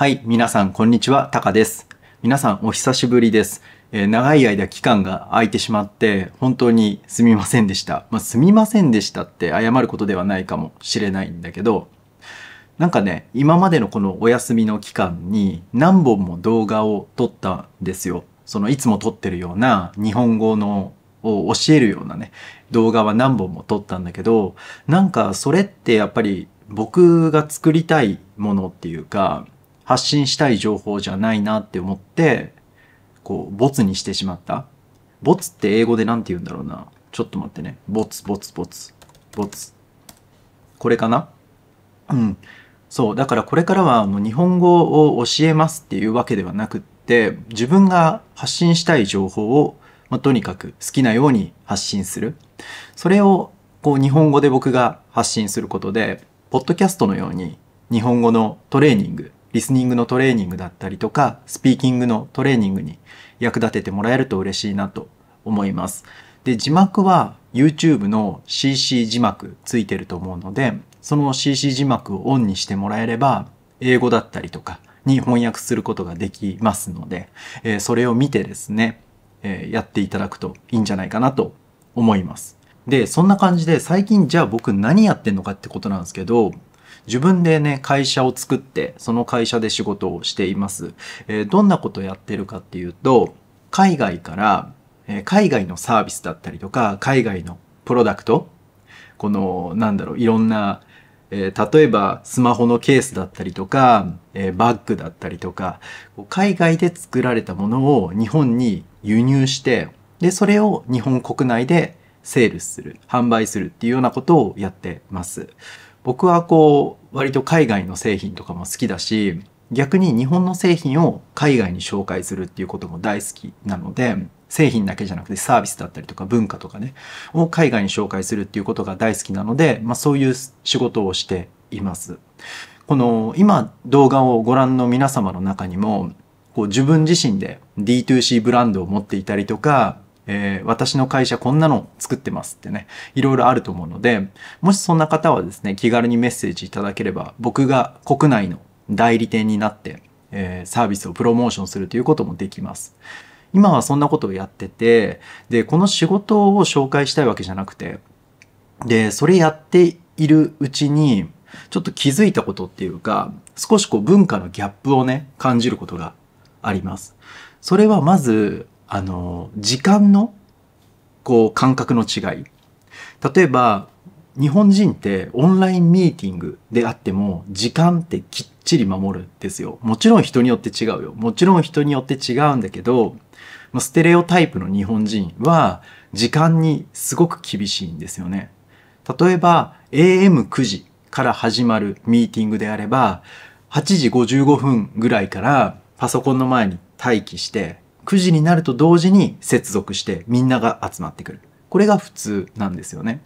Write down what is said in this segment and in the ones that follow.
はい、皆さん、こんにちは、タカです。皆さん、お久しぶりです。えー、長い間期間が空いてしまって、本当にすみませんでした。まあ、すみませんでしたって謝ることではないかもしれないんだけど、なんかね、今までのこのお休みの期間に何本も動画を撮ったんですよ。そのいつも撮ってるような日本語のを教えるようなね、動画は何本も撮ったんだけど、なんかそれってやっぱり僕が作りたいものっていうか、発信したい情報じゃないなって思って、こう、ボツにしてしまった。ボツって英語で何て言うんだろうな。ちょっと待ってね。ボツ、ボツ、ボツ、ボツ。これかなうん。そう。だからこれからはもう日本語を教えますっていうわけではなくって、自分が発信したい情報を、まあ、とにかく好きなように発信する。それを、こう、日本語で僕が発信することで、ポッドキャストのように日本語のトレーニングリスニングのトレーニングだったりとか、スピーキングのトレーニングに役立ててもらえると嬉しいなと思います。で、字幕は YouTube の CC 字幕ついてると思うので、その CC 字幕をオンにしてもらえれば、英語だったりとかに翻訳することができますので、えー、それを見てですね、えー、やっていただくといいんじゃないかなと思います。で、そんな感じで最近じゃあ僕何やってんのかってことなんですけど、自分でね、会社を作って、その会社で仕事をしています。えー、どんなことやってるかっていうと、海外から、えー、海外のサービスだったりとか、海外のプロダクト、この、なんだろう、いろんな、えー、例えばスマホのケースだったりとか、えー、バッグだったりとか、海外で作られたものを日本に輸入して、で、それを日本国内でセールスする、販売するっていうようなことをやってます。僕はこう割と海外の製品とかも好きだし逆に日本の製品を海外に紹介するっていうことも大好きなので製品だけじゃなくてサービスだったりとか文化とかねを海外に紹介するっていうことが大好きなので、まあ、そういう仕事をしています。この今動画をご覧の皆様の中にもこう自分自身で D2C ブランドを持っていたりとかえー、私の会社こんなの作ってますってね、いろいろあると思うので、もしそんな方はですね、気軽にメッセージいただければ、僕が国内の代理店になって、えー、サービスをプロモーションするということもできます。今はそんなことをやってて、で、この仕事を紹介したいわけじゃなくて、で、それやっているうちに、ちょっと気づいたことっていうか、少しこう文化のギャップをね、感じることがあります。それはまず、あの時間のこう感覚の違い例えば日本人ってオンラインミーティングであっても時間ってきっちり守るんですよもちろん人によって違うよもちろん人によって違うんだけどステレオタイプの日本人は時間にすごく厳しいんですよね例えば AM9 時から始まるミーティングであれば8時55分ぐらいからパソコンの前に待機して9時になると同時に接続してみんなが集まってくる。これが普通なんですよね。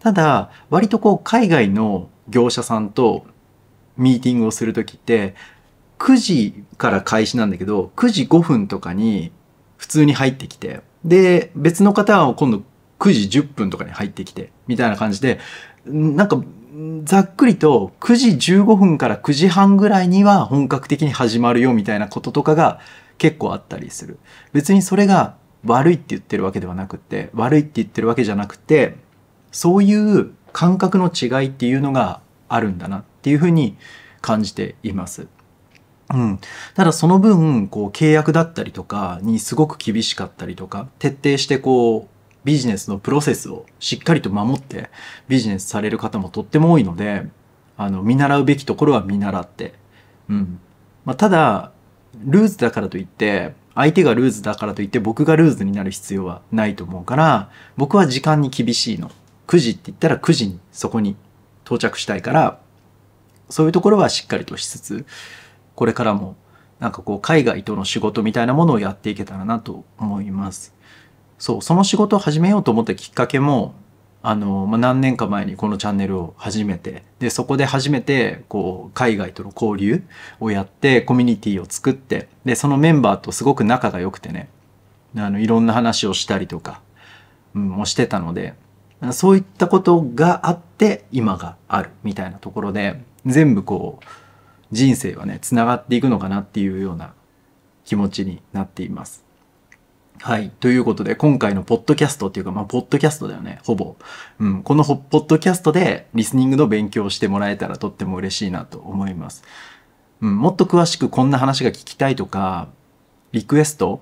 ただ、割とこう海外の業者さんとミーティングをする時って、9時から開始なんだけど、9時5分とかに普通に入ってきて、で、別の方は今度9時10分とかに入ってきて、みたいな感じで、なんか、ざっくりと9時15分から9時半ぐらいには本格的に始まるよみたいなこととかが結構あったりする。別にそれが悪いって言ってるわけではなくて、悪いって言ってるわけじゃなくて、そういう感覚の違いっていうのがあるんだなっていうふうに感じています。うん、ただその分こう契約だったりとかにすごく厳しかったりとか徹底してこうビジネスのプロセスをしっかりと守ってビジネスされる方もとっても多いのであの見習うべきところは見習って、うんまあ、ただルーズだからといって相手がルーズだからといって僕がルーズになる必要はないと思うから僕は時間に厳しいの9時って言ったら9時にそこに到着したいからそういうところはしっかりとしつつこれからもなんかこう海外との仕事みたいなものをやっていけたらなと思いますそうその仕事を始めようと思ったきっかけもあの、まあ、何年か前にこのチャンネルを始めて、で、そこで初めて、こう、海外との交流をやって、コミュニティを作って、で、そのメンバーとすごく仲が良くてね、あの、いろんな話をしたりとか、うん、もしてたので、そういったことがあって、今がある、みたいなところで、全部こう、人生はね、繋がっていくのかなっていうような気持ちになっています。はい。ということで、今回のポッドキャストっていうか、まあ、ポッドキャストだよね、ほぼ。うん。このポッドキャストで、リスニングの勉強をしてもらえたらとっても嬉しいなと思います。うん。もっと詳しくこんな話が聞きたいとか、リクエスト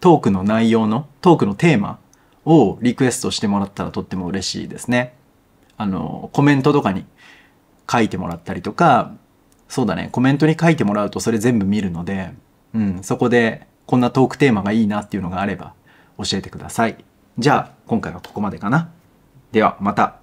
トークの内容の、トークのテーマをリクエストしてもらったらとっても嬉しいですね。あの、コメントとかに書いてもらったりとか、そうだね、コメントに書いてもらうとそれ全部見るので、うん、そこでこんなトークテーマがいいなっていうのがあれば教えてください。じゃあ今回はここまでかな。ではまた。